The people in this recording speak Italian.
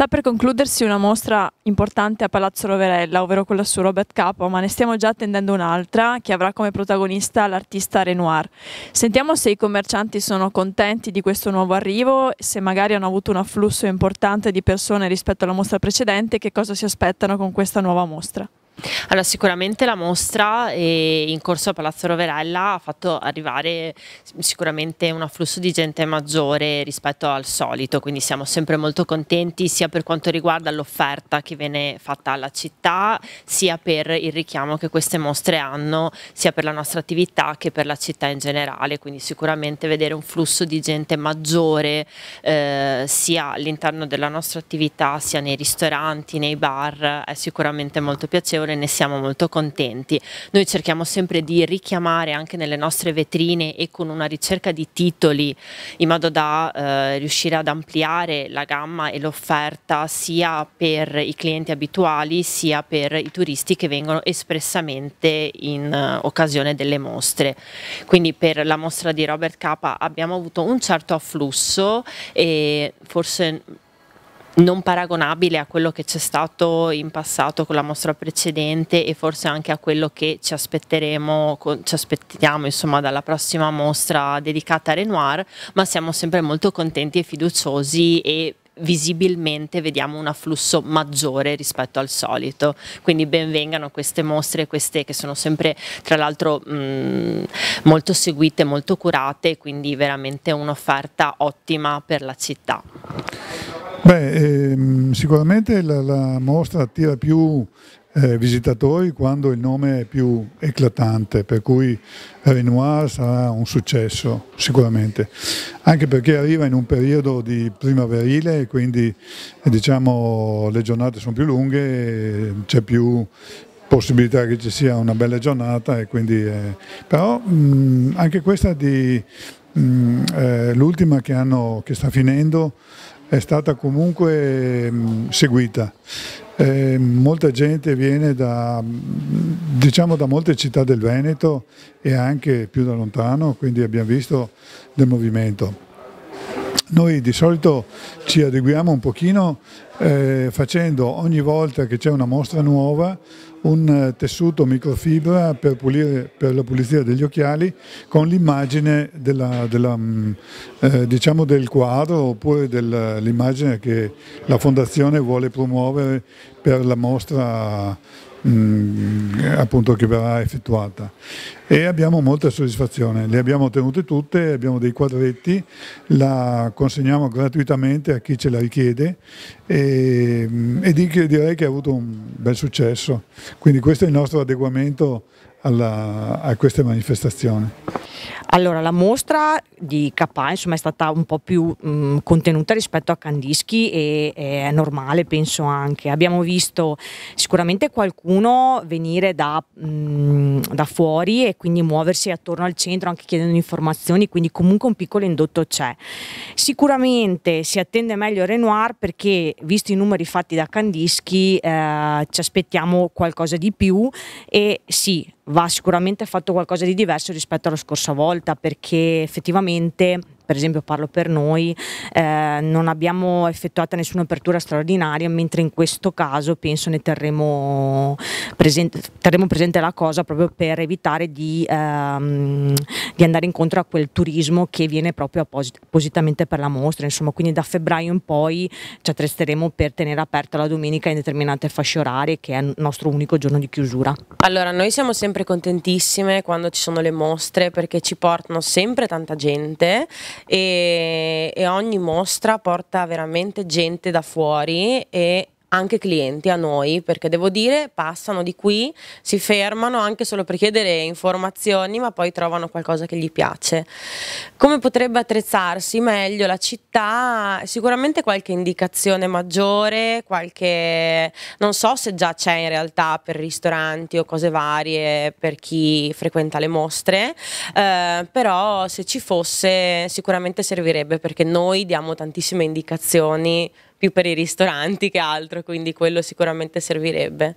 Sta per concludersi una mostra importante a Palazzo Roverella, ovvero quella su Robert Capo, ma ne stiamo già attendendo un'altra che avrà come protagonista l'artista Renoir. Sentiamo se i commercianti sono contenti di questo nuovo arrivo, se magari hanno avuto un afflusso importante di persone rispetto alla mostra precedente e che cosa si aspettano con questa nuova mostra. Allora, sicuramente la mostra in corso a Palazzo Roverella ha fatto arrivare sicuramente un afflusso di gente maggiore rispetto al solito, quindi siamo sempre molto contenti sia per quanto riguarda l'offerta che viene fatta alla città, sia per il richiamo che queste mostre hanno, sia per la nostra attività che per la città in generale, quindi sicuramente vedere un flusso di gente maggiore eh, sia all'interno della nostra attività, sia nei ristoranti, nei bar, è sicuramente molto piacevole e ne siamo molto contenti. Noi cerchiamo sempre di richiamare anche nelle nostre vetrine e con una ricerca di titoli in modo da eh, riuscire ad ampliare la gamma e l'offerta sia per i clienti abituali sia per i turisti che vengono espressamente in uh, occasione delle mostre. Quindi per la mostra di Robert Capa abbiamo avuto un certo afflusso e forse non paragonabile a quello che c'è stato in passato con la mostra precedente e forse anche a quello che ci aspetteremo, ci aspettiamo insomma dalla prossima mostra dedicata a Renoir, ma siamo sempre molto contenti e fiduciosi e visibilmente vediamo un afflusso maggiore rispetto al solito. Quindi benvengano queste mostre, queste che sono sempre tra l'altro mm, molto seguite, molto curate, quindi veramente un'offerta ottima per la città. Beh, ehm, sicuramente la, la, mostra attira più eh, visitatori quando il nome è più eclatante, per cui Renoir sarà un successo sicuramente, anche perché arriva in un periodo di primaverile, e quindi eh, diciamo, le giornate sono più lunghe, c'è più possibilità che ci sia una bella giornata e quindi eh, però mh, mm, anche questa di mm, eh, l'ultima che, hanno, che sta finendo è stata comunque mm, seguita. Eh, molta gente viene da, diciamo, da molte città del Veneto e anche più da lontano, quindi abbiamo visto del movimento. Noi di solito ci adeguiamo un pochino eh, facendo ogni volta che c'è una mostra nuova un eh, tessuto microfibra per, pulire, per la pulizia degli occhiali con l'immagine mm, eh, diciamo del quadro oppure dell'immagine che la fondazione vuole promuovere per la mostra mh, mm, appunto che verrà effettuata e abbiamo molta soddisfazione, le abbiamo ottenute tutte, abbiamo dei quadretti, la consegniamo gratuitamente a chi ce la richiede e, mm, e direi che ha avuto un bel successo, quindi questo è il nostro adeguamento alla, a queste manifestazioni? Allora, la mostra di K insomma, è stata un po' più mh, mm, contenuta rispetto a Kandinsky e, e, è normale, penso anche. Abbiamo visto sicuramente qualcuno venire da, mh, mm, da, fuori e quindi muoversi attorno al centro, anche chiedendo informazioni, quindi comunque un piccolo indotto c'è. Sicuramente si attende meglio Renoir perché, visto i numeri fatti da Kandinsky, eh, ci aspettiamo qualcosa di più e sì, va sicuramente fatto qualcosa di diverso rispetto alla scorsa volta perché effettivamente per esempio parlo per noi, eh, non abbiamo effettuato nessuna apertura straordinaria, mentre in questo caso penso ne terremo presente, terremo presente la cosa proprio per evitare di, ehm, di, andare incontro a quel turismo che viene proprio appositamente per la mostra, insomma quindi da febbraio in poi ci attrezteremo per tenere aperta la domenica in determinate fasce orarie che è il nostro unico giorno di chiusura. Allora noi siamo sempre contentissime quando ci sono le mostre perché ci portano sempre tanta gente e, e ogni mostra porta veramente gente da fuori e anche clienti a noi, perché devo dire passano di qui, si fermano anche solo per chiedere informazioni, ma poi trovano qualcosa che gli piace. Come potrebbe attrezzarsi meglio la città? Sicuramente qualche indicazione maggiore, qualche non so se già c'è in realtà per ristoranti o cose varie per chi frequenta le mostre, eh, però se ci fosse sicuramente servirebbe perché noi diamo tantissime indicazioni più per i ristoranti che altro, quindi quello sicuramente servirebbe.